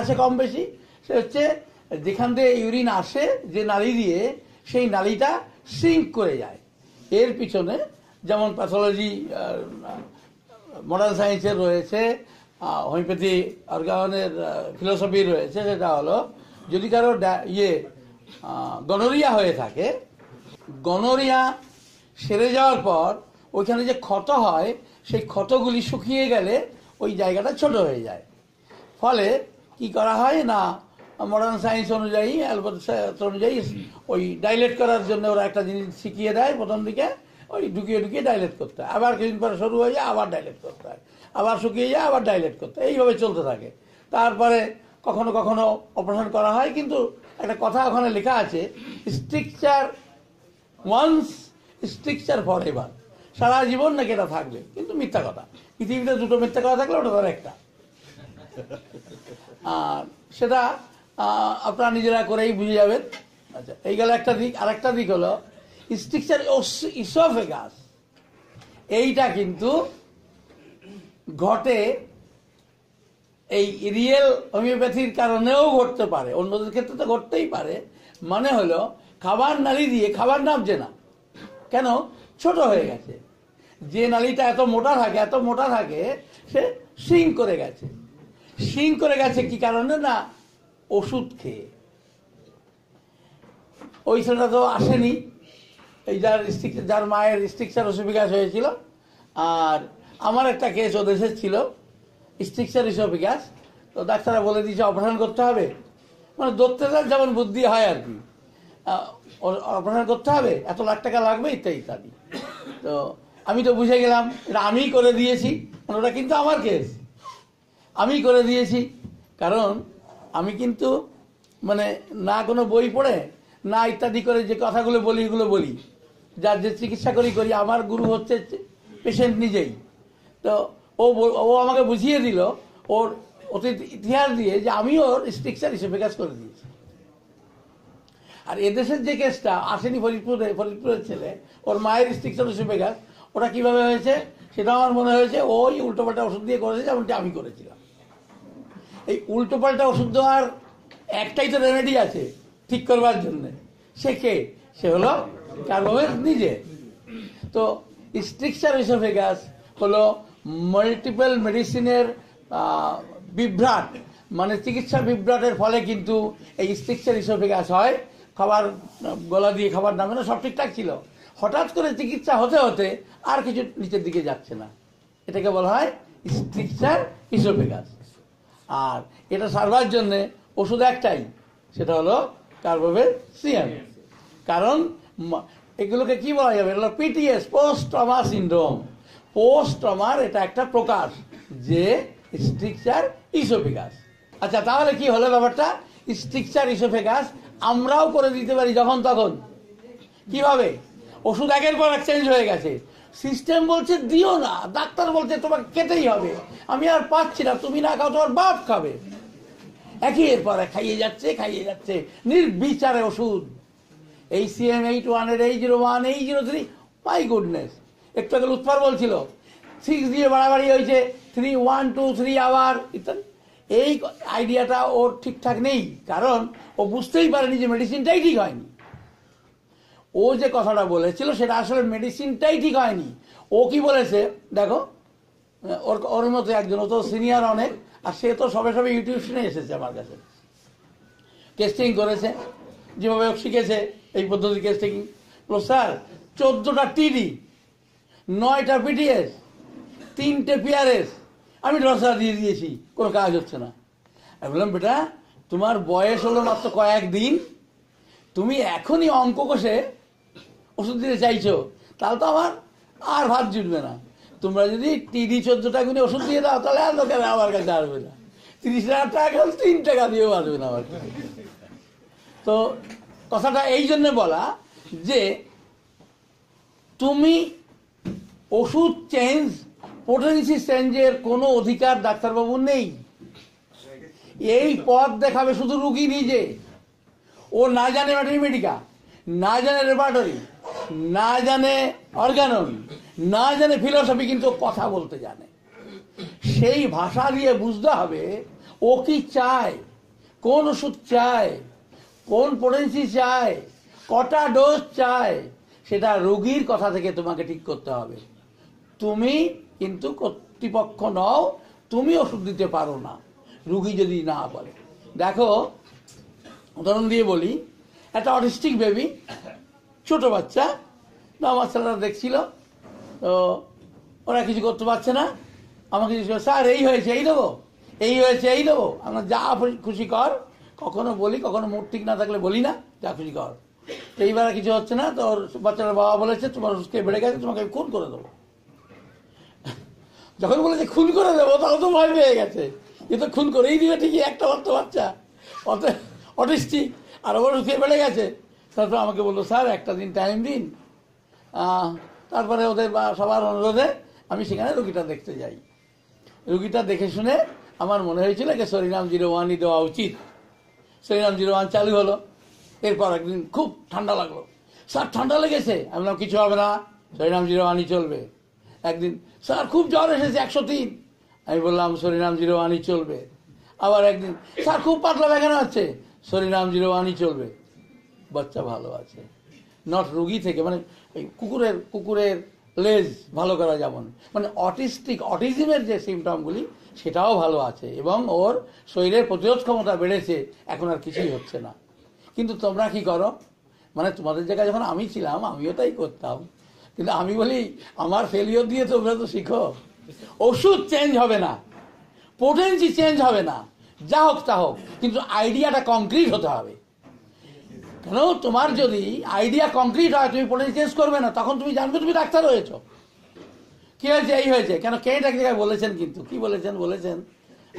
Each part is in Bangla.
আছে কম বেশি সে হচ্ছে যেখান থেকে ইউরিন আসে যে নালী দিয়ে সেই নালীটা সিঙ্ক করে যায় এর পিছনে যেমন প্যাথোলজি মডার্ন সায়েন্সের রয়েছে হোমিওপ্যাথি অর্গানের ফিলোসফি রয়েছে সেটা হলো যদি কারো ইয়ে গনোরিয়া হয়ে থাকে গনোরিয়া সেরে যাওয়ার পর ওইখানে যে ক্ষত হয় সেই ক্ষতগুলি শুকিয়ে গেলে ওই জায়গাটা ছোট হয়ে যায় ফলে কি করা হয় না মডার্ন সায়েন্স অনুযায়ী অ্যালবার্ট অনুযায়ী ওই ডাইলেট করার জন্য ওরা একটা জিনিস শিখিয়ে দেয় প্রথম দিকে ওই ঢুকিয়ে ঢুকিয়ে ডাইলেট করতে হয় আবার কিছুদিন পরে শুরু হয়ে যায় আবার ডাইলেট করতে হয় আবার শুকিয়ে যায় আবার ডাইলেট করতে হয় এইভাবে চলতে থাকে তারপরে কখনো কখনো অপারেশন করা হয় কিন্তু একটা কথা ওখানে লেখা আছে stricture once stricture forever সারা জীবন নাকি এটা থাকবে কিন্তু মিথ্যা কথা পৃথিবীতে দুটো মিথ্যা কথা থাকলে ওটা তার একটা সেটা আপনারা নিজেরা করেই বুঝে যাবেন আচ্ছা এই গেল একটা দিক আরেকটা দিক হলো স্ট্রিকচার ইসোফেগাস এইটা কিন্তু ঘটে এই রিয়েল হোমিওপ্যাথির কারণেও ঘটতে পারে অন্যদের ক্ষেত্রে তো ঘটতেই পারে মানে হলো খাবার নালি দিয়ে খাবার নামছে না কেন ছোট হয়ে গেছে যে নালিটা এত মোটা থাকে এত মোটা থাকে সে সিং করে গেছে সিং করে গেছে কি কারণে না ওষুধ খেয়ে ওই ছেলেটা তো আসেনি এই যার স্ট্রিকচার যার মায়ের স্ট্রিকচার অসুবিকাস হয়েছিল আর আমার একটা কেস ওদেশের ছিল স্ট্রিকচার বিকাশ তো ডাক্তাররা বলে দিয়েছে অপারেশন করতে হবে মানে দত্তেদার যেমন বুদ্ধি হয় আর কি অপারেশন করতে হবে এত লাখ টাকা লাগবে ইত্যাদি ইত্যাদি তো আমি তো বুঝে গেলাম এটা আমিই করে দিয়েছি মানে ওটা কিন্তু আমার কেস আমি করে দিয়েছি কারণ আমি কিন্তু মানে না কোনো বই পড়ে না ইত্যাদি করে যে কথাগুলো বলি এগুলো বলি যার যে চিকিৎসা করি করি আমার গুরু হচ্ছে পেশেন্ট নিজেই তো ও ও আমাকে বুঝিয়ে দিল ওর অতীত ইতিহাস দিয়ে যে আমি ওর স্ট্রিকচার হিসেবে কাজ করে দিয়েছি আর এদেশের যে কেসটা আসেনি ফরিদপুরে ফরিদপুরের ছেলে ওর মায়ের স্ট্রিকচার হিসেবে কাজ ওটা কিভাবে হয়েছে সেটা আমার মনে হয়েছে ওই উল্টোপাল্টা ওষুধ দিয়ে করেছে যেমনটি আমি করেছিলাম এই উল্টোপাল্টা ওষুধ দেওয়ার একটাই তো রেমেডি আছে ঠিক করবার জন্য সে কে সে হলো কার্বোভেক্স নিজে তো স্ট্রিকচার গ্যাস হলো মাল্টিপল মেডিসিনের বিভ্রাট মানে চিকিৎসা বিভ্রাটের ফলে কিন্তু এই স্ট্রিকচার গ্যাস হয় খাবার গলা দিয়ে খাবার নামে না সব ঠিকঠাক ছিল হঠাৎ করে চিকিৎসা হতে হতে আর কিছু নিচের দিকে যাচ্ছে না এটাকে বলা হয় স্ট্রিকচার গাছ আর এটা সারবার জন্যে ওষুধ একটাই সেটা হলো কার্বোভের সিএম কারণ এগুলোকে কি বলা যাবে এগুলো PTS post trauma syndrome post ট্রমার এটা একটা প্রকাশ যে স্ট্রিকচার ইসোফিকাস আচ্ছা তাহলে কি হলো ব্যাপারটা স্ট্রিকচার ইসোফিকাস আমরাও করে দিতে পারি যখন তখন কিভাবে ওষুধ একের পর এক চেঞ্জ হয়ে গেছে সিস্টেম বলছে দিও না ডাক্তার বলছে তোমাকে কেটেই হবে আমি আর পাচ্ছি না তুমি না খাও তোমার বাপ খাবে একই পরে খাইয়ে যাচ্ছে খাইয়ে যাচ্ছে নির্বিচারে ওষুধ এই সিএম এইট ওয়ান এর এই জিরো ওয়ান এই জিরো থ্রি মাই গুডনেস একটু আগে উৎপার বলছিল সিক্স দিয়ে বাড়াবাড়ি হয়েছে three one two three hour ইত্যাদি এই আইডিয়াটা ওর ঠিকঠাক নেই কারণ ও বুঝতেই পারেনি যে মেডিসিনটাই ঠিক হয়নি ও যে কথাটা বলেছিল সেটা আসলে মেডিসিনটাই ঠিক হয়নি ও কি বলেছে দেখো ওর ওর মতো একজন ও তো সিনিয়র অনেক আর সে তো সবে সবে ইউটিউব শুনে এসেছে আমার কাছে টেস্টিং করেছে যেভাবে শিখেছে এই পদ্ধতি টেস্টিং স্যার চোদ্দোটা টিডি নয়টা পিটিএস তিনটে পিআরএস আমি ডসা দিয়ে দিয়েছি কোনো কাজ হচ্ছে না আমি বললাম বেটা তোমার বয়স হলো মাত্র কয়েক দিন তুমি এখনই অঙ্ক কষে ওষুধ দিতে চাইছো তাহলে তো আমার আর ভাত জুটবে না তোমরা যদি টিডি টাকা গুণে ওষুধ দিয়ে দাও তাহলে আর লোকেরা আমার কাছে আসবে না তিরিশ হাজার টাকা তিন টাকা দিয়েও আসবে না আমার কাছে তো কথাটা এই জন্য বলা যে তুমি ওষুধ চেঞ্জ পোটেন্সি চেঞ্জের কোনো অধিকার ডাক্তারবাবু নেই এই পথ দেখাবে শুধু রুগী নিজে ও না জানে মেডিকা না জানে রেপার্টরি না জানে অর্গানন না জানে ফিলোসফি কিন্তু কথা বলতে জানে সেই ভাষা দিয়ে বুঝতে হবে ও কি চায় কোন ওষুধ চায় কোন পোটেন্সি চায় কটা ডোজ চায় সেটা রোগীর কথা থেকে তোমাকে ঠিক করতে হবে তুমি কিন্তু কর্তৃপক্ষ নও তুমি ওষুধ দিতে পারো না রুগী যদি না বলে দেখো উদাহরণ দিয়ে বলি একটা অটিস্টিক বেবি ছোট বাচ্চা আমার ছেলেরা দেখছিল তো ওরা কিছু করতে পারছে না আমাকে কিছু স্যার এই হয়েছে এই দেবো এই হয়েছে এই দেবো আমরা যা খুশি কর কখনো বলি কখনো মুখ ঠিক না থাকলে বলি না যা খুশি কর তো এইবার কিছু হচ্ছে না তো বাচ্চারা বাবা বলেছে তোমার অসুস্থ বেড়ে গেছে তোমাকে খুন করে দেবো যখন বলেছে খুন করে দেবো তখন তো ভয় পেয়ে গেছে এ তো খুন করেই দিবে ঠিকই একটা অর্থ বাচ্চা অত অটিস্টিক আর ওর খেয়ে বেড়ে গেছে তারপর আমাকে বললো স্যার একটা দিন টাইম দিন তারপরে ওদের সবার অনুরোধে আমি সেখানে রুগীটা দেখতে যাই রুগীটা দেখে শুনে আমার মনে হয়েছিল যে সরিনাম জিরো ওয়ানই দেওয়া উচিত শরীরাম জিরো ওয়ান চালু হলো এরপর একদিন খুব ঠান্ডা লাগলো স্যার ঠান্ডা লেগেছে আমি কিছু হবে না শরীরাম জিরো ওয়ানই চলবে একদিন স্যার খুব জ্বর এসেছে একশো তিন আমি বললাম শরীরাম জিরো ওয়ানই চলবে আবার একদিন স্যার খুব পাতলা বেখানা হচ্ছে শরীরাম জিরো ওয়ানই চলবে বাচ্চা ভালো আছে নট রুগী থেকে মানে কুকুরের কুকুরের লেজ ভালো করা যেমন মানে অটিস্টিক অটিজমের যে সিমটমগুলি সেটাও ভালো আছে এবং ওর শরীরের প্রতিরোধ ক্ষমতা বেড়েছে এখন আর কিছুই হচ্ছে না কিন্তু তোমরা কি করো মানে তোমাদের জায়গায় যখন আমি ছিলাম আমিও তাই করতাম কিন্তু আমি বলি আমার ফেলিওর দিয়ে তোমরা তো শিখো ওষুধ চেঞ্জ হবে না পোটেন্সি চেঞ্জ হবে না যা হোক তা হোক কিন্তু আইডিয়াটা কংক্রিট হতে হবে কেন তোমার যদি আইডিয়া কমপ্লিট হয় তুমি পলিটিক্স চেঞ্জ করবে না তখন তুমি জানবে তুমি ডাক্তার হয়েছো কি হয়েছে এই হয়েছে কেন কে এক জায়গায় বলেছেন কিন্তু কি বলেছেন বলেছেন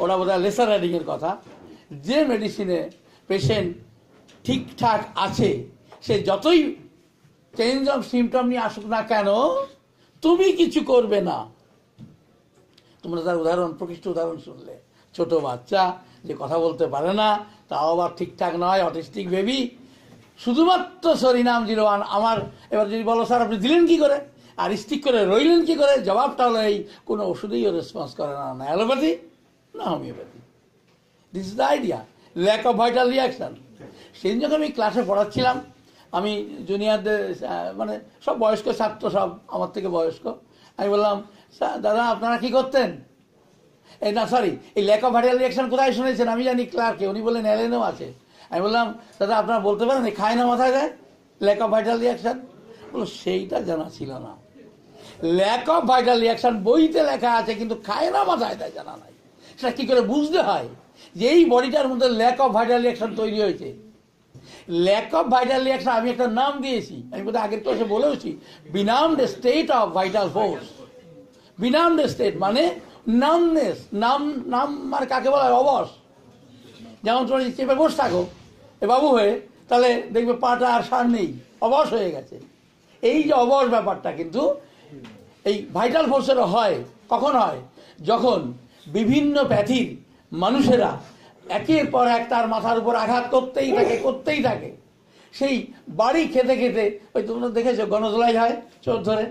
ওটা বোধ হয় লেসার রাইডিংয়ের কথা যে মেডিসিনে পেশেন্ট ঠিকঠাক আছে সে যতই চেঞ্জ অফ সিমটম নিয়ে আসুক না কেন তুমি কিছু করবে না তোমরা তার উদাহরণ প্রকৃষ্ট উদাহরণ শুনলে ছোট বাচ্চা যে কথা বলতে পারে না তাও আবার ঠিকঠাক নয় অটিস্টিক বেবি শুধুমাত্র সরিনাম জিরো ওয়ান আমার এবার যদি বলো স্যার আপনি দিলেন কি করে আর স্টিক করে রইলেন কি করে জবাবটা হলো এই কোনো ওষুধেই রেসপন্স করে না না অ্যালোপ্যাথি না homeopathy this is the idea lack of vital reaction সেদিন যখন আমি ক্লাসে পড়াচ্ছিলাম আমি জুনিয়রদের মানে সব বয়স্ক ছাত্র সব আমার থেকে বয়স্ক আমি বললাম দাদা আপনারা কি করতেন এই না সরি এই ল্যাক অফ ভাইটাল রিয়াকশান কোথায় শুনেছেন আমি জানি ক্লার্কে উনি বললেন এলেনও আছে আমি বললাম দাদা আপনারা বলতে পারেন খায় না মাথায় দেয় ল্যাক অফ ভাইটাল রিয়াকশান বলো সেইটা জানা ছিল না ল্যাক অফ ভাইটাল রিয়াকশান বইতে লেখা আছে কিন্তু খায় না মাথায় দেয় জানা নাই সেটা কী করে বুঝতে হয় যে এই বডিটার মধ্যে ল্যাক অফ ভাইটাল রিয়াকশান তৈরি হয়েছে ল্যাক অফ ভাইটাল রিয়াকশন আমি একটা নাম দিয়েছি আমি বোধহয় আগের তো এসে বলেওছি বিনাম the state of vital force বিনাম দ্য স্টেট মানে নামনেস নাম নাম আর কাকে বলা হয় অবস যেমন তোমার চেপে বসে থাকো এ বাবু হয়ে তাহলে দেখবে পাটা আর সার নেই অবশ হয়ে গেছে এই যে অবশ ব্যাপারটা কিন্তু এই ভাইটাল ফোর্সের হয় কখন হয় যখন বিভিন্ন ব্যাধির মানুষেরা একের পর এক তার মাথার উপর আঘাত করতেই থাকে করতেই থাকে সেই বাড়ি খেতে খেতে ওই তোমরা দেখেছো গণজলাই হয় চোর ধরে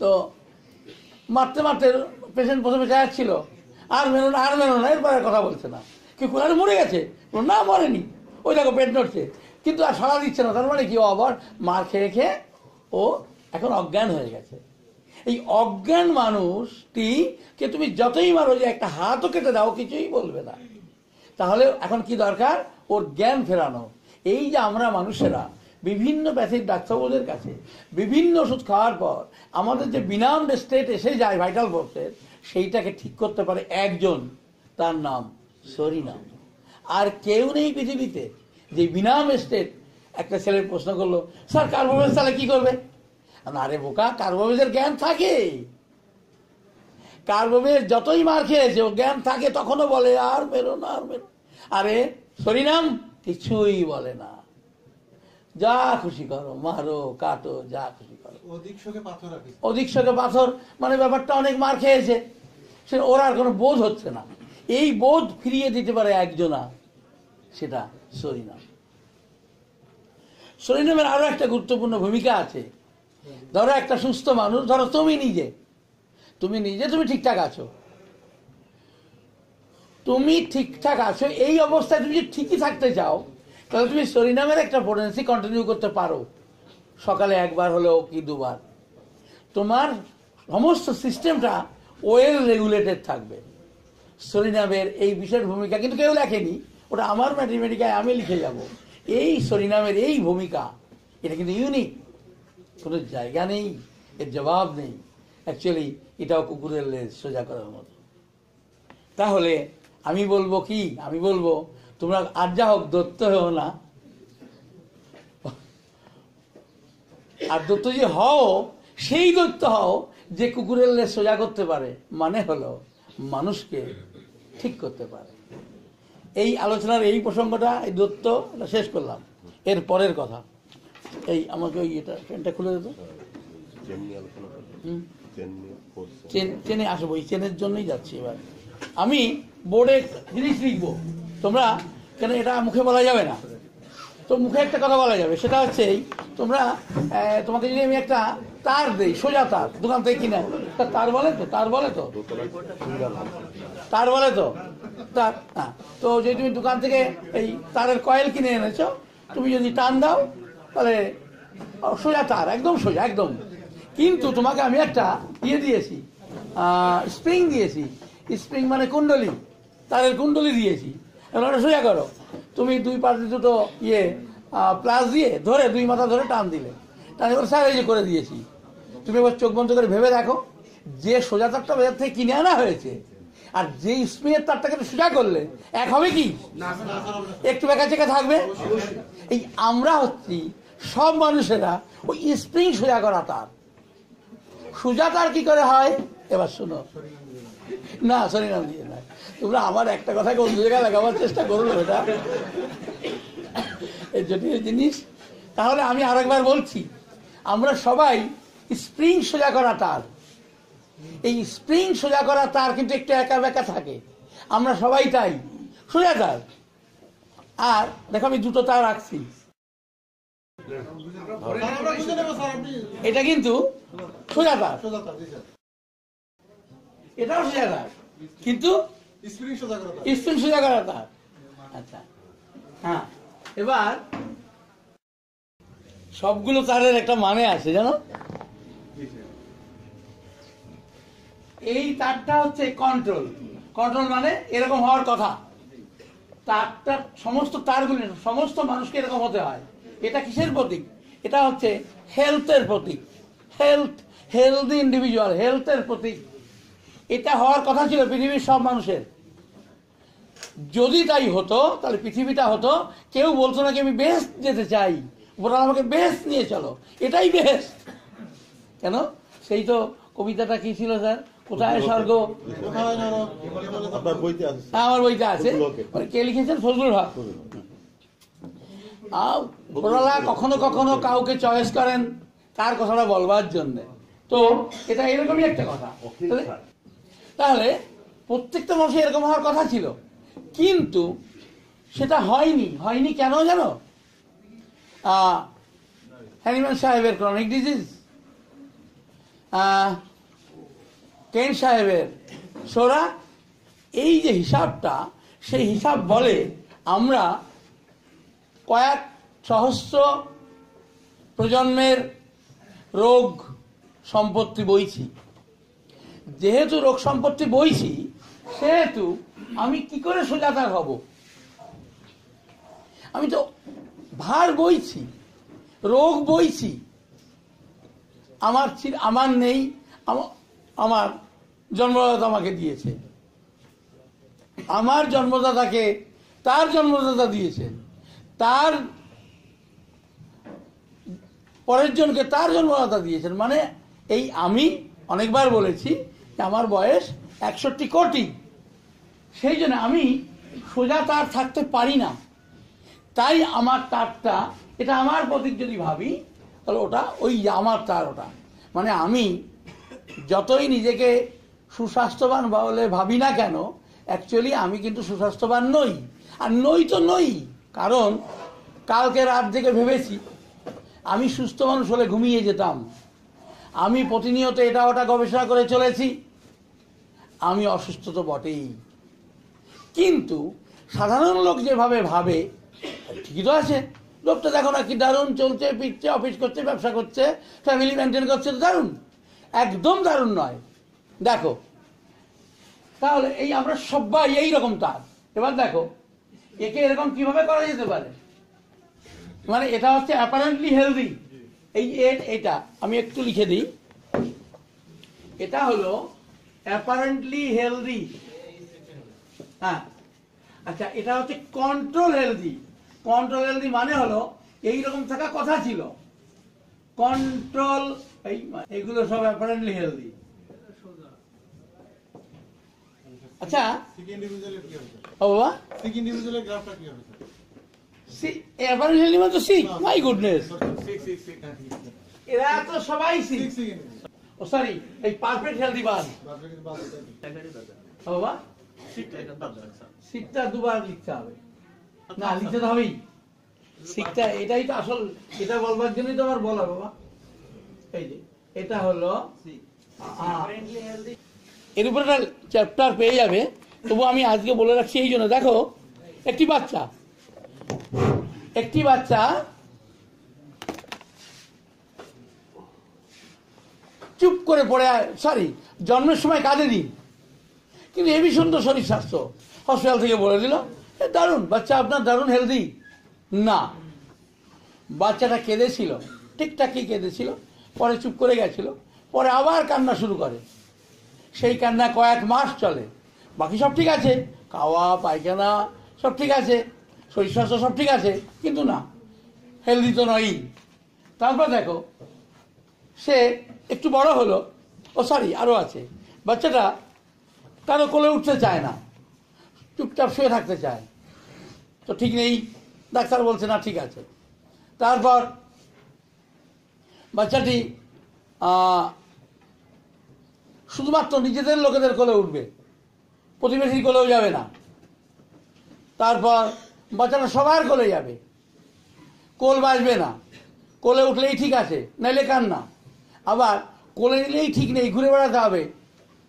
তো মারতে মারতে পেশেন্ট প্রথমে যাচ্ছিল আর মেনো না আর মেনো না এরপরে কথা বলছে না কি কোরআন মরে গেছে না মরেনি ওই দেখো পেট নড়ছে কিন্তু আর সারা দিচ্ছে না তার মানে কি আবার মার খেয়ে খেয়ে ও এখন অজ্ঞান হয়ে গেছে এই অজ্ঞান মানুষটি কে তুমি যতই মারো যে একটা হাতও কেটে দাও কিছুই বলবে না তাহলে এখন কি দরকার ওর জ্ঞান ফেরানো এই যে আমরা মানুষেরা বিভিন্ন প্যাথিক ডাক্তারবাবুদের কাছে বিভিন্ন ওষুধ খাওয়ার পর আমাদের যে বিনাম স্টেট এসে যায় ভাইটাল বক্সের সেইটাকে ঠিক করতে পারে একজন তার নাম সরি নাও আর কেউ নেই পৃথিবীতে যে বিনা মেস্টেট একটা ছেলের প্রশ্ন করলো স্যার কার্বোবেজ তাহলে কি করবে আরে বোকা কার্বোবেজের জ্ঞান থাকে কার্বোবেজ যতই মার খেয়েছে ও জ্ঞান থাকে তখনও বলে আর বেরো না আর বেরো আরে সরিনাম কিছুই বলে না যা খুশি করো মারো কাটো যা খুশি করো অধিক শোকে পাথর মানে ব্যাপারটা অনেক মার খেয়েছে সে ওর আর কোনো বোধ হচ্ছে না এই বোধ ফিরিয়ে দিতে পারে একজনা সেটা সরিনাম সরিনামের আরো একটা গুরুত্বপূর্ণ ভূমিকা আছে ধরো একটা সুস্থ মানুষ ধরো তুমি নিজে তুমি নিজে তুমি ঠিকঠাক আছো তুমি ঠিকঠাক আছো এই অবস্থায় তুমি যদি ঠিকই থাকতে চাও তাহলে তুমি সরিনামের একটা ফোরেন্সি কন্টিনিউ করতে পারো সকালে একবার হলেও কি দুবার তোমার সমস্ত সিস্টেমটা ওয়েল রেগুলেটেড থাকবে সরিনামের এই বিশেষ ভূমিকা কিন্তু কেউ লেখেনি ওটা আমার ম্যাথমেটিকায় আমি লিখে যাব এই সরিনামের এই ভূমিকা এটা কিন্তু ইউনিক কোনো জায়গা নেই এর জবাব নেই অ্যাকচুয়ালি এটাও কুকুরের লেজ সোজা করার মতো তাহলে আমি বলবো কি আমি বলবো তোমরা আর যা হোক দত্ত হও না আর দত্ত যে হও সেই দত্ত হও যে কুকুরের লেজ সোজা করতে পারে মানে হলো মানুষকে ঠিক করতে পারে এই আলোচনার এই প্রসঙ্গটা এই দত্ত এটা শেষ করলাম এর পরের কথা এই আমাকে ওই এটা ট্রেনটা খুলে দেবো চেনে আসবো এই চেনের জন্যই যাচ্ছি এবার আমি বোর্ডে জিনিস লিখবো তোমরা কেন এটা মুখে বলা যাবে না তো মুখে একটা কথা বলা যাবে সেটা হচ্ছে তোমরা তোমাদের যদি আমি একটা তার দেই সোজা তার দোকান থেকে কিনে তা তার বলে তো তার বলে তো তার বলে তো তার হ্যাঁ তো যদি তুমি দোকান থেকে এই তারের কয়েল কিনে এনেছো তুমি যদি টান দাও তাহলে সোজা তার একদম সোজা একদম কিন্তু তোমাকে আমি একটা ইয়ে দিয়েছি স্প্রিং দিয়েছি স্প্রিং মানে কুণ্ডলি তারের কুণ্ডলি দিয়েছি এবার ওটা সোজা করো তুমি দুই পাশে দুটো ইয়ে প্লাস দিয়ে ধরে দুই মাথা ধরে টান দিলে টান এবার স্যার এই করে দিয়েছি তুমি এবার চোখ বন্ধ করে ভেবে দেখো যে সোজা তারটা বাজার থেকে কিনে আনা হয়েছে আর যে স্পিনের তারটাকে সোজা করলে এক হবে কি একটু বেঁকা চেকা থাকবে এই আমরা হচ্ছি সব মানুষেরা ওই স্প্রিং সোজা করা তার সোজা তার কি করে হয় এবার শুনো না সরি সরিনাম দিয়ে তোমরা আমার একটা কথা অন্য জায়গায় লাগাবার চেষ্টা করলো এটা এই জটিল জিনিস তাহলে আমি আরেকবার বলছি আমরা সবাই স্প্রিং সোজা করা তার এই স্প্রিং সোজা করা তার কিন্তু একটু একা বেকা থাকে আমরা সবাই তাই সোজা তার আর দেখো আমি দুটো তার রাখছি এটা কিন্তু সোজা তার এটাও সোজা তার কিন্তু স্প্রিং সোজা করা তার আচ্ছা হ্যাঁ এবার সবগুলো তারের একটা মানে আছে জানো এই তারটা হচ্ছে কন্ট্রোল কন্ট্রোল মানে এরকম হওয়ার কথা তারটা সমস্ত তারগুলি সমস্ত মানুষকে এরকম হতে হয় এটা কিসের প্রতীক এটা হচ্ছে হেলথের প্রতীক হেলথ হেলদি ইন্ডিভিজুয়াল হেলথের প্রতীক এটা হওয়ার কথা ছিল পৃথিবীর সব মানুষের যদি তাই হতো তাহলে পৃথিবীটা হতো কেউ বলতো না কি আমি বেস্ট যেতে চাই ওরা আমাকে বেস্ট নিয়ে চলো এটাই বেস্ট কেন সেই তো কবিতাটা কি ছিল স্যার কোথায় স্বর্গ হ্যাঁ, আমার বইতে আছে মানে কে লিখেছেন ফজলুল হক ওনারা কখনো কখনো কাউকে চয়েস করেন তার কথাটা বলবার জন্যে তো এটা এরকমই একটা কথা তাহলে প্রত্যেকটা মানুষের এরকম হওয়ার কথা ছিল কিন্তু সেটা হয়নি হয়নি কেন জানো হ্যানিম্যান সাহেবের ক্রনিক ডিজিজ কেন সাহেবের সোরা এই যে হিসাবটা সেই হিসাব বলে আমরা কয়েক সহস্র প্রজন্মের রোগ সম্পত্তি বইছি যেহেতু রোগ সম্পত্তি বইছি সেহেতু আমি কি করে সুজাতার হব আমি তো ভার বইছি রোগ বইছি আমার আমার নেই আমার জন্মদাতা আমাকে দিয়েছে আমার জন্মদাতাকে তার জন্মদাতা দিয়েছেন তার পরের জনকে তার জন্মদাতা দিয়েছেন মানে এই আমি অনেকবার বলেছি আমার বয়স একষট্টি কোটি সেই জন্য আমি সোজা তার থাকতে পারি না তাই আমার তারটা এটা আমার প্রতীক যদি ভাবি তাহলে ওটা ওই আমার তার ওটা মানে আমি যতই নিজেকে সুস্বাস্থ্যবান বলে ভাবি না কেন অ্যাকচুয়ালি আমি কিন্তু সুস্বাস্থ্যবান নই আর নই তো নই কারণ কালকে রাত থেকে ভেবেছি আমি সুস্থ মানুষ হলে ঘুমিয়ে যেতাম আমি প্রতিনিয়ত এটা ওটা গবেষণা করে চলেছি আমি অসুস্থ তো বটেই কিন্তু সাধারণ লোক যেভাবে ভাবে ঠিকই তো আছে লোকটা দেখো না কি দারুণ চলছে পিচ্ছে অফিস করছে ব্যবসা করছে ফ্যামিলি মেনটেন করছে তো দারুণ একদম দারুণ নয় দেখো তাহলে এই আমরা সবাই এই রকম তার এবার দেখো একে এরকম কিভাবে করা যেতে পারে মানে এটা হচ্ছে অ্যাপারেন্টলি হেলদি এই এটা আমি একটু লিখে দিই এটা হলো অ্যাপারেন্টলি হেলদি হ্যাঁ আচ্ছা এটা হচ্ছে কন্ট্রোল হেলদি কন্ট্রোল হেলদি মানে হলো এই রকম থাকা কথা ছিল কন্ট্রোল এই এগুলো সব অ্যাপারেন্টলি হেলদি আচ্ছা ও বাবা গ্রাফটা কি হবে হেলদি মানে তো সিক মাই গুডনেস এরা তো সবাই সিক সিক ও সরি এই পারফেক্ট হেলদি দুবার লিখতে হবে আচ্ছা, না লিখতে তো হবেই এটাই তো আসল এটা বলবার জন্যই তো আমার বলা বাবা এই যে এটা হলো এর উপরে একটা চ্যাপ্টার পেয়ে যাবে তবু আমি আজকে বলে রাখছি এই জন্য দেখো একটি বাচ্চা একটি বাচ্চা চুপ করে পড়ে সরি জন্মের সময় কাঁদে দিন কিন্তু হেভি সুন্দর শরীর স্বাস্থ্য হসপিটাল থেকে বলে দিল দারুণ বাচ্চা আপনার দারুণ হেলদি না বাচ্চাটা কেঁদেছিল ঠিকঠাকই কেঁদেছিল পরে চুপ করে গেছিল পরে আবার কান্না শুরু করে সেই কান্না কয়েক মাস চলে বাকি সব ঠিক আছে খাওয়া পায়খানা সব ঠিক আছে শরীর স্বাস্থ্য সব ঠিক আছে কিন্তু না হেলদি তো নয়ই তারপর দেখো সে একটু বড় হলো ও সরি আরও আছে বাচ্চাটা কারো কোলে উঠতে চায় না চুপচাপ শুয়ে থাকতে চায় তো ঠিক নেই ডাক্তার বলছে না ঠিক আছে তারপর বাচ্চাটি শুধুমাত্র নিজেদের লোকেদের কোলে উঠবে প্রতিবেশীর কোলেও যাবে না তারপর বাচ্চাটা সবার কোলে যাবে কোল বাঁচবে না কোলে উঠলেই ঠিক আছে নাইলে কান না আবার কোলে নিলেই ঠিক নেই ঘুরে বেড়াতে হবে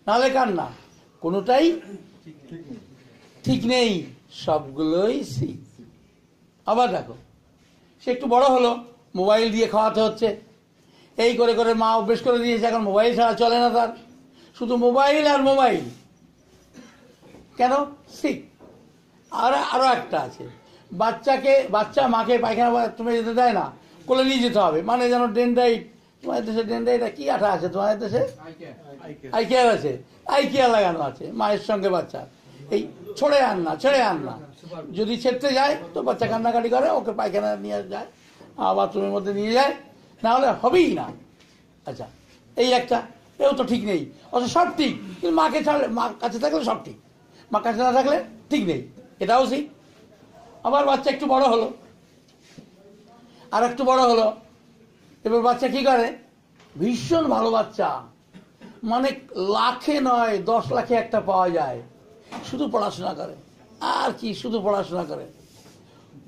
নালে না কোনোটাই ঠিক নেই সবগুলোই সি আবার দেখো সে একটু বড় হলো মোবাইল দিয়ে খাওয়াতে হচ্ছে এই করে করে মা অভ্যেস করে দিয়েছে এখন মোবাইল ছাড়া চলে না তার শুধু মোবাইল আর মোবাইল কেন সি আর আরও একটা আছে বাচ্চাকে বাচ্চা মাকে পায়খানা তুমি যেতে দেয় না কোলে নিয়ে যেতে হবে মানে যেন ডেন্ডাইট তোমার দেশে ডেন্ডে এটা কি আঠা আছে তোমার দেশে আইকিয়াল আছে আইকিয়া লাগানো আছে মায়ের সঙ্গে বাচ্চা এই ছড়ে আন না ছেড়ে আন না যদি ছেড়তে যায় তো বাচ্চা কান্নাকাটি করে ওকে পায়খানা নিয়ে যায় বাথরুমের মধ্যে নিয়ে যায় না হলে হবেই না আচ্ছা এই একটা এও তো ঠিক নেই অথচ সব ঠিক কিন্তু মাকে ছাড়লে মা কাছে থাকলে সব ঠিক মা কাছে না থাকলে ঠিক নেই এটাও ঠিক আবার বাচ্চা একটু বড় হলো আর একটু বড় হলো এবার বাচ্চা কি করে ভীষণ ভালো বাচ্চা মানে লাখে নয় দশ লাখে একটা পাওয়া যায় শুধু পড়াশোনা করে আর কি শুধু পড়াশোনা করে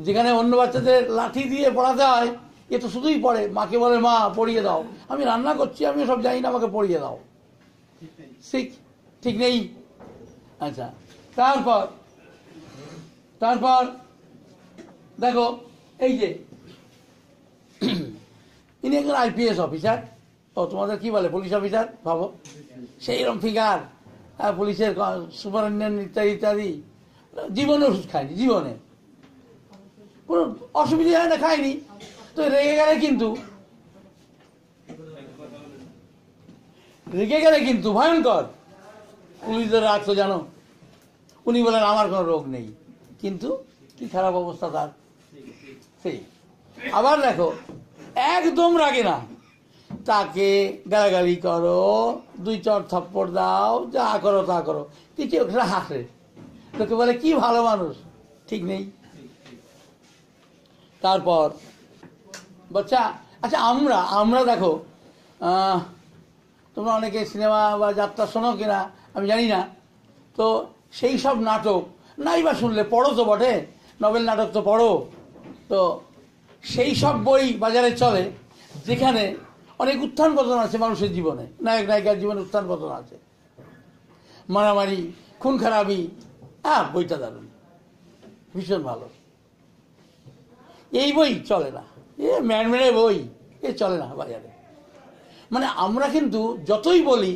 যেখানে অন্য বাচ্চাদের লাঠি দিয়ে পড়াতে হয় এ তো শুধুই পড়ে মাকে বলে মা পড়িয়ে দাও আমি রান্না করছি আমি সব জানি না আমাকে পড়িয়ে দাও ঠিক ঠিক নেই আচ্ছা তারপর তারপর দেখো এই যে ইনি একজন আইপিএস অফিসার ও তোমাদের কি বলে পুলিশ অফিসার ভাবো সেই রকম ফিগার পুলিশের সুপারিনটেন্ডেন্ট ইত্যাদি ইত্যাদি জীবনে ওষুধ খায়নি জীবনে কোনো অসুবিধা হয় না খায়নি তো রেগে গেলে কিন্তু রেগে গেলে কিন্তু ভয়ঙ্কর পুলিশদের রাখতো জানো উনি বলেন আমার কোনো রোগ নেই কিন্তু কি খারাপ অবস্থা তার সেই আবার দেখো একদম রাগে না তাকে গালাগালি করো দুই চর থপ্পড় দাও যা করো তা করো কিছু ওখানে হাসে লোকে বলে কি ভালো মানুষ ঠিক নেই তারপর বাচ্চা আচ্ছা আমরা আমরা দেখো তোমরা অনেকে সিনেমা বা যাত্রা শোনো কিনা আমি জানি না তো সেই সব নাটক নাই বা শুনলে পড়ো তো বটে নভেল নাটক তো পড়ো তো সেই সব বই বাজারে চলে যেখানে অনেক উত্থান পতন আছে মানুষের জীবনে নায়ক নায়িকার জীবনে উত্থান পতন আছে মারামারি খুন খারাপি হ্যাঁ বইটা দারুণ ভীষণ ভালো এই বই চলে না এ ম্যানম্যানে বই এ চলে না বাজারে মানে আমরা কিন্তু যতই বলি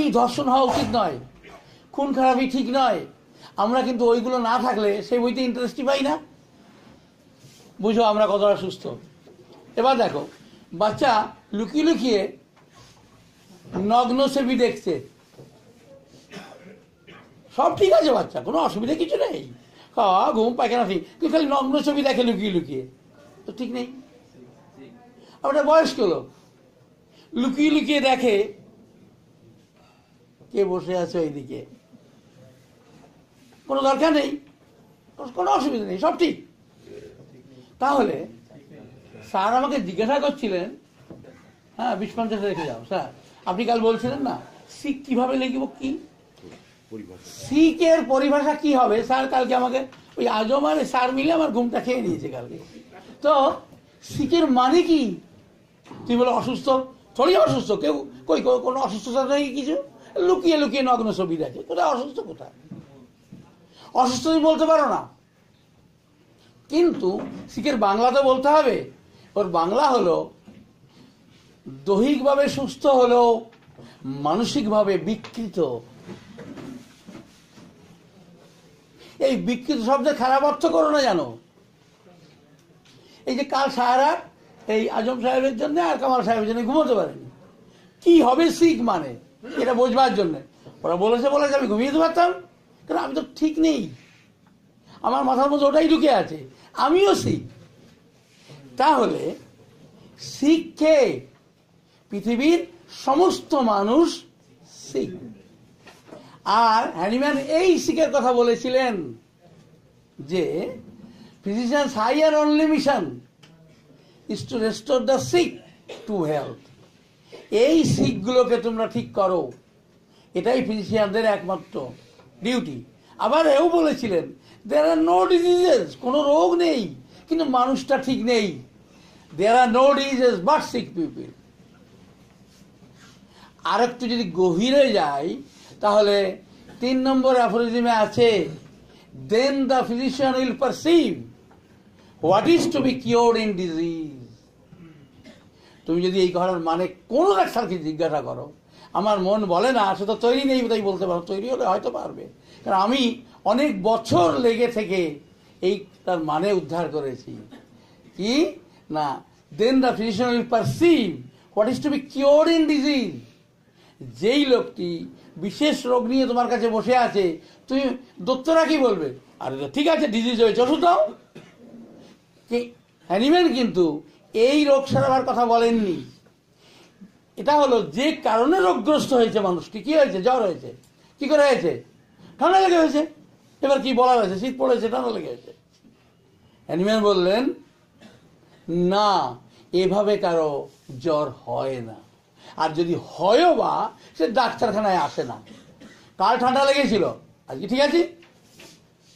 এই ধর্ষণ হওয়া উচিত নয় খুন খারাপি ঠিক নয় আমরা কিন্তু ওইগুলো না থাকলে সেই বইতে ইন্টারেস্টই পাই না বুঝো আমরা কতটা সুস্থ এবার দেখো বাচ্চা লুকিয়ে লুকিয়ে নগ্ন সেবি দেখছে সব ঠিক আছে বাচ্চা কোনো অসুবিধা কিছু নেই খাওয়া ঘুম পায়খানা ঠিক খালি নগ্ন ছবি দেখে লুকিয়ে লুকিয়ে তো ঠিক নেই আপনার বয়স্ক লোক লুকিয়ে লুকিয়ে দেখে কে বসে আছে ওইদিকে কোনো দরকার নেই কোনো অসুবিধা নেই সব ঠিক তাহলে স্যার আমাকে জিজ্ঞাসা করছিলেন হ্যাঁ বিশ পঞ্চাশে রেখে যাও স্যার আপনি কাল বলছিলেন না সি কিভাবে লিখব কি সিকের পরিভাষা কি হবে স্যার কালকে আমাকে ওই আজমারে স্যার মিলে আমার ঘুমটা খেয়ে নিয়েছে কালকে তো সিকের মানে কি তুই বলে অসুস্থ থরি অসুস্থ কেউ কই কোনো অসুস্থতা নেই কিছু লুকিয়ে লুকিয়ে নগ্ন ছবি দেখে কোথায় অসুস্থ কোথায় অসুস্থ তুমি বলতে পারো না কিন্তু শিখের বাংলা তো বলতে হবে ওর বাংলা হলো দৈহিকভাবে সুস্থ হলেও মানসিকভাবে বিকৃত এই বিকৃত শব্দের খারাপ অর্থ করো না জানো এই যে কাল সাহারা এই আজম সাহেবের জন্য আর কামাল সাহেবের জন্য ঘুমোতে পারেনি কি হবে শিখ মানে এটা বোঝবার জন্য ওরা বলেছে বলেছে আমি ঘুমিয়ে দিতে পারতাম কারণ আমি তো ঠিক নেই আমার মাথার মধ্যে ওটাই ঢুকে আছে আমিও শিখ তাহলে শিখকে পৃথিবীর সমস্ত মানুষ শিখ আর হ্যানিম্যান এই শিখের কথা বলেছিলেন যে physician higher only mission is to restore the sick to health এই শিখগুলোকে তোমরা ঠিক করো এটাই ফিজিশিয়ানদের একমাত্র ডিউটি আবার এও বলেছিলেন দেয়ার আর নো ডিজিজেস কোনো রোগ নেই কিন্তু মানুষটা ঠিক নেই there are no diseases but sick people আরেকটু যদি গভীরে যাই তাহলে তিন নম্বর অ্যাফোরিজমে আছে then the physician will perceive what is to be cure in disease তুমি যদি এই ঘরের মানে কোনো ডাক্তারকে জিজ্ঞাসা করো আমার মন বলে না সে তো তৈরি নেই তাই বলতে পারো তৈরি হলে হয়তো পারবে কারণ আমি অনেক বছর লেগে থেকে এই তার মানে উদ্ধার করেছি কি না then the physician will perceive what is to be cure in disease যেই লোকটি বিশেষ রোগ নিয়ে তোমার কাছে বসে আছে তুমি দত্তরা কি বলবে আর ঠিক আছে ডিজিজ হয়েছে ওষুধ দাও হ্যানিম্যান কিন্তু এই রোগ সারাবার কথা বলেননি এটা হলো যে কারণে রোগগ্রস্ত হয়েছে মানুষটি কি হয়েছে জ্বর হয়েছে কি করে হয়েছে ঠান্ডা লেগে হয়েছে এবার কি বলা হয়েছে শীত পড়েছে ঠান্ডা লেগে হয়েছে অ্যানিম্যাল বললেন না এভাবে কারো জ্বর হয় না আর যদি হয়ও বা সে ডাক্তারখানায় আসে না কার ঠান্ডা লেগেছিল আজকে ঠিক আছে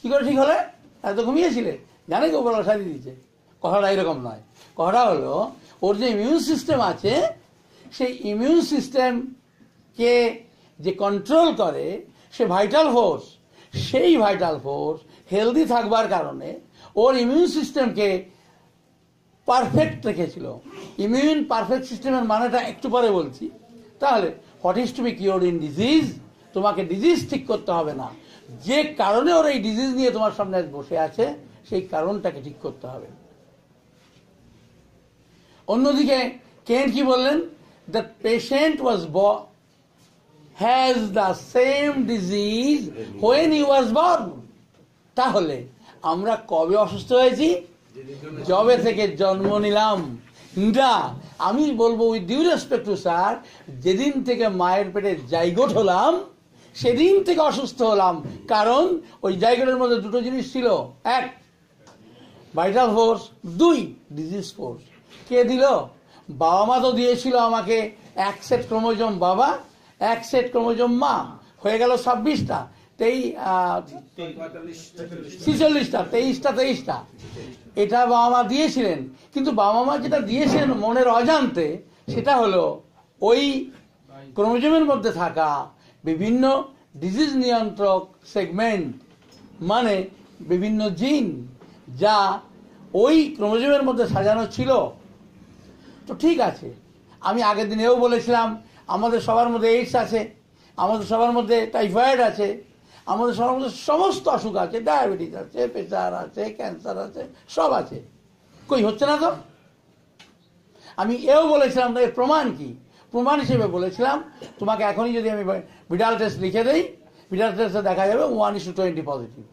কি করে ঠিক হলে এত ঘুমিয়েছিলে জানে কি ওপরওয়ালা সারিয়ে দিয়েছে কথাটা এরকম নয় কথাটা হলো ওর যে ইমিউন সিস্টেম আছে সেই ইমিউন সিস্টেমকে যে কন্ট্রোল করে সে ভাইটাল ফোর্স সেই ভাইটাল ফোর্স হেলদি থাকবার কারণে ওর ইমিউন সিস্টেমকে পারফেক্ট রেখেছিল ইমিউন পারফেক্ট সিস্টেমের মানেটা একটু পরে বলছি তাহলে what is to be cure in disease তোমাকে ডিজিজ ঠিক করতে হবে না যে কারণে ওর এই ডিজিজ নিয়ে তোমার সামনে বসে আছে সেই কারণটাকে ঠিক করতে হবে অন্যদিকে কেন কি বললেন the patient was has the same disease when he was born তাহলে আমরা কবে অসুস্থ হয়েছি যবে থেকে জন্ম নিলাম না আমি বলবো with due respect to sir যেদিন থেকে মায়ের পেটে জায়গোট হলাম সেদিন থেকে অসুস্থ হলাম কারণ ওই জায়গাটার মধ্যে দুটো জিনিস ছিল এক ভাইটাল ফোর্স দুই ডিজিজ ফোর্স কে দিল বাবা মা তো দিয়েছিল আমাকে এক সেট ক্রোমোজম বাবা এক সেট ক্রোমোজোম মা হয়ে গেল ছাব্বিশটা তেই ছিচল্লিশটা তেইশটা তেইশটা এটা বাবা মা দিয়েছিলেন কিন্তু বাবা মা যেটা দিয়েছেন মনের অজান্তে সেটা হলো ওই ক্রোমোজোমের মধ্যে থাকা বিভিন্ন ডিজিজ নিয়ন্ত্রক সেগমেন্ট মানে বিভিন্ন জিন যা ওই ক্রোমোজোমের মধ্যে সাজানো ছিল তো ঠিক আছে আমি আগের দিন এও বলেছিলাম আমাদের সবার মধ্যে এইডস আছে আমাদের সবার মধ্যে টাইফয়েড আছে আমাদের সবার মধ্যে সমস্ত অসুখ আছে ডায়াবেটিস আছে প্রেশার আছে ক্যান্সার আছে সব আছে কই হচ্ছে না তো আমি এও বলেছিলাম এর প্রমাণ কি প্রমাণ হিসেবে বলেছিলাম তোমাকে এখনই যদি আমি বিডাল টেস্ট লিখে দিই বিডাল টেস্টে দেখা যাবে one is two twenty positive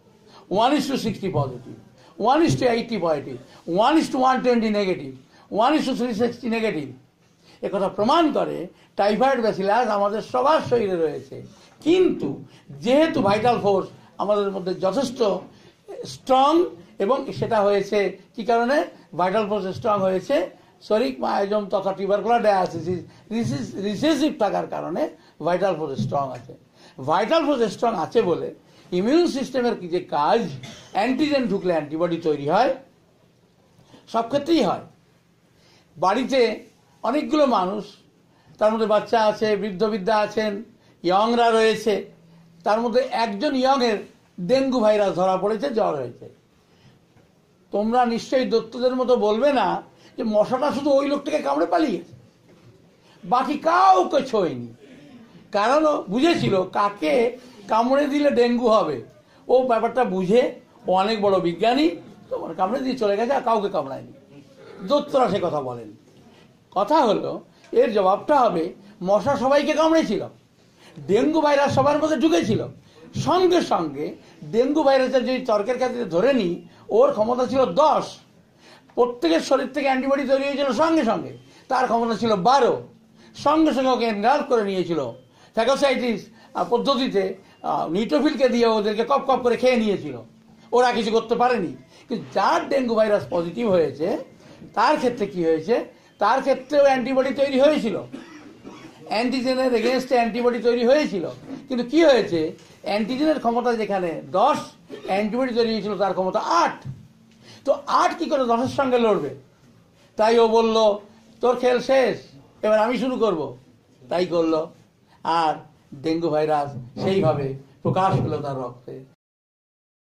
one is two sixty positive one is two eighty positive one is two one twenty negative one is two three sixty negative একথা প্রমাণ করে টাইফয়েড ব্যাসিলাস আমাদের সবার শরীরে রয়েছে কিন্তু যেহেতু ভাইটাল ফোর্স আমাদের মধ্যে যথেষ্ট স্ট্রং এবং সেটা হয়েছে কি কারণে ভাইটাল ফোর্স স্ট্রং হয়েছে সরিক মায়োজম তথা টিবারকুলা ডায়াসিস রিসিস রিসেসিভ থাকার কারণে ভাইটাল ফোর্স স্ট্রং আছে ভাইটাল ফোর্স স্ট্রং আছে বলে ইমিউন সিস্টেমের যে কাজ অ্যান্টিজেন ঢুকলে অ্যান্টিবডি তৈরি হয় সব ক্ষেত্রেই হয় বাড়িতে অনেকগুলো মানুষ তার মধ্যে বাচ্চা আছে বৃদ্ধ বৃদ্ধা আছেন ইয়ংরা রয়েছে তার মধ্যে একজন ইয়ংয়ের ডেঙ্গু ভাইরাস ধরা পড়েছে জ্বর হয়েছে তোমরা নিশ্চয়ই দত্তদের মতো বলবে না যে মশাটা শুধু ওই লোকটাকে কামড়ে পালিয়েছে বাকি কাউকে ছোয়নি কারণ বুঝেছিল কাকে কামড়ে দিলে ডেঙ্গু হবে ও ব্যাপারটা বুঝে ও অনেক বড় বিজ্ঞানী তোমার কামড়ে দিয়ে চলে গেছে আর কাউকে কামড়ায়নি দত্তরা সে কথা বলেনি কথা হলো এর জবাবটা হবে মশা সবাইকে কামড়েছিল ডেঙ্গু ভাইরাস সবার মধ্যে ঢুকেছিল সঙ্গে সঙ্গে ডেঙ্গু ভাইরাসের যদি তর্কের কাছে ধরে নিই ওর ক্ষমতা ছিল দশ প্রত্যেকের শরীর থেকে অ্যান্টিবডি তৈরি হয়েছিল সঙ্গে সঙ্গে তার ক্ষমতা ছিল বারো সঙ্গে সঙ্গে ওকে এনরাল করে নিয়েছিল ফ্যাকোসাইটিস পদ্ধতিতে নিউট্রোফিলকে দিয়ে ওদেরকে কপ কপ করে খেয়ে নিয়েছিল ওরা কিছু করতে পারেনি কিন্তু যার ডেঙ্গু ভাইরাস পজিটিভ হয়েছে তার ক্ষেত্রে কি হয়েছে তার ক্ষেত্রেও অ্যান্টিবডি তৈরি হয়েছিল অ্যান্টিজেনের এগেনস্টে অ্যান্টিবডি তৈরি হয়েছিল কিন্তু কি হয়েছে অ্যান্টিজেনের ক্ষমতা যেখানে দশ অ্যান্টিবডি তৈরি হয়েছিল তার ক্ষমতা আট তো আট কি করে দশের সঙ্গে লড়বে তাই ও বলল তোর খেল শেষ এবার আমি শুরু করব তাই করলো আর ডেঙ্গু ভাইরাস সেইভাবে প্রকাশ পেল তার রক্তে